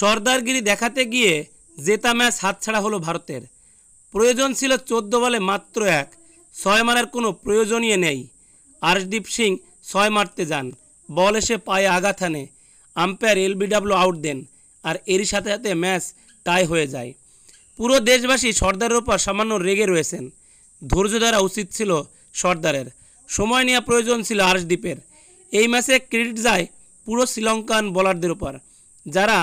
সর্দারগিরি দেখাতে গিয়ে জেতা ম্যাচ হাতছাড়া হলো ভারতের প্রয়োজন ছিল চোদ্দ বলে মাত্র এক ছয় মারার কোনো প্রয়োজনই নেই আরশদীপ সিং ছয় মারতে যান বল এসে পায়ে আঘাত আনে আম্পায়ার এলবিডাব্লু আউট দেন আর এরই সাথে সাথে ম্যাচ টাই হয়ে যায় পুরো দেশবাসী সর্দারের ওপর সামান্য রেগে রয়েছেন ধৈর্য ধরা উচিত ছিল সর্দারের সময় নেওয়া প্রয়োজন ছিল আর্শদ্বীপের এই ম্যাচে ক্রেডিট যায় পুরো শ্রীলঙ্কান বোলারদের ওপর যারা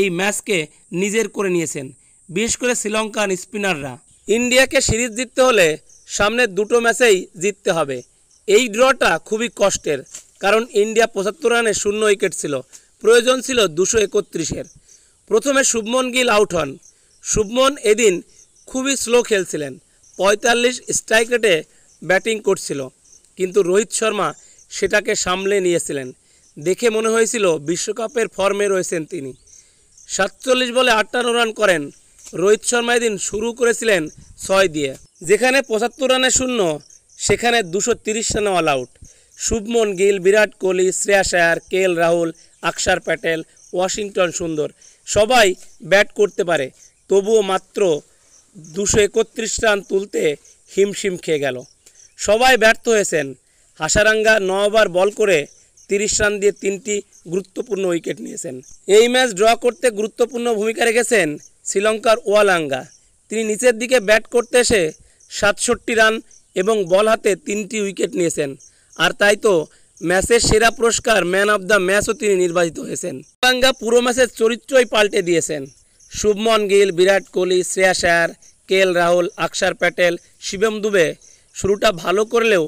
এই ম্যাচকে নিজের করে নিয়েছেন বিশেষ করে শ্রীলঙ্কান স্পিনাররা ইন্ডিয়াকে সিরিজ জিততে হলে সামনের দুটো ম্যাচেই জিততে হবে এই ড্রটা খুবই কষ্টের কারণ ইন্ডিয়া পঁচাত্তর রানে শূন্য উইকেট ছিল প্রয়োজন ছিল দুশো একত্রিশের প্রথমে শুভমন গিল আউট হন শুভমন এদিন খুবই স্লো খেলছিলেন পঁয়তাল্লিশ স্ট্রাইক রেটে ব্যাটিং করছিল কিন্তু রোহিত শর্মা সেটাকে সামলে নিয়েছিলেন দেখে মনে হয়েছিল বিশ্বকাপের ফর্মে রয়েছেন তিনি সাতচল্লিশ বলে আটান্ন রান করেন রোহিত শর্মা এদিন শুরু করেছিলেন ছয় দিয়ে যেখানে পঁচাত্তর রানে শূন্য সেখানে দুশো তিরিশ রানে all out Shubman Gill Virat Kohli Shreyas Iyer K L Rahul Axar Patel Washington সুন্দর সবাই ব্যাট করতে পারে তবুও মাত্র দুশো একত্রিশ রান তুলতে হিমশিম খেয়ে গেল সবাই ব্যর্থ হয়েছেন হাসারাঙ্গা নবার বল করে তিরিশ রান দিয়ে তিনটি গুরুত্বপূর্ণ উইকেট নিয়েছেন এই ম্যাচ ড্র করতে গুরুত্বপূর্ণ ভূমিকা রেখেছেন শ্রীলঙ্কার ওয়ালাঙ্গা তিনি নিচের দিকে ব্যাট করতে এসে সাতষট্টি রান এবং বল হাতে তিনটি উইকেট নিয়েছেন আর তাই তো ম্যাচের সেরা পুরস্কার ম্যান অব দ্য ম্যাচও তিনি নির্বাচিত হয়েছেন ওয়ালাঙ্গা পুরো ম্যাচের চরিত্রই পাল্টে দিয়েছেন শুভমন গিল বিরাট কোহলি শ্রেয়া শায়ার কে এল রাহুল আকসার প্যাটেল শিবম দুবে শুরুটা ভালো করলেও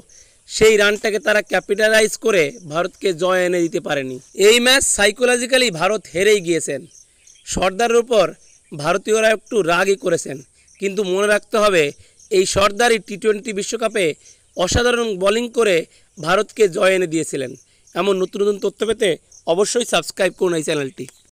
সেই রানটাকে তারা ক্যাপিটালাইজ করে ভারতকে জয় এনে দিতে পারেনি এই ম্যাচ সাইকোলজিক্যালি ভারত হেরেই গিয়েছেন সর্দারের উপর ভারতীয়রা একটু রাগই করেছেন কিন্তু মনে রাখতে হবে এই সর্দারই টি টোয়েন্টি বিশ্বকাপে অসাধারণ বোলিং করে ভারতকে জয় এনে দিয়েছিলেন এমন নতুন নতুন তথ্য পেতে অবশ্যই সাবস্ক্রাইব করুন এই চ্যানেলটি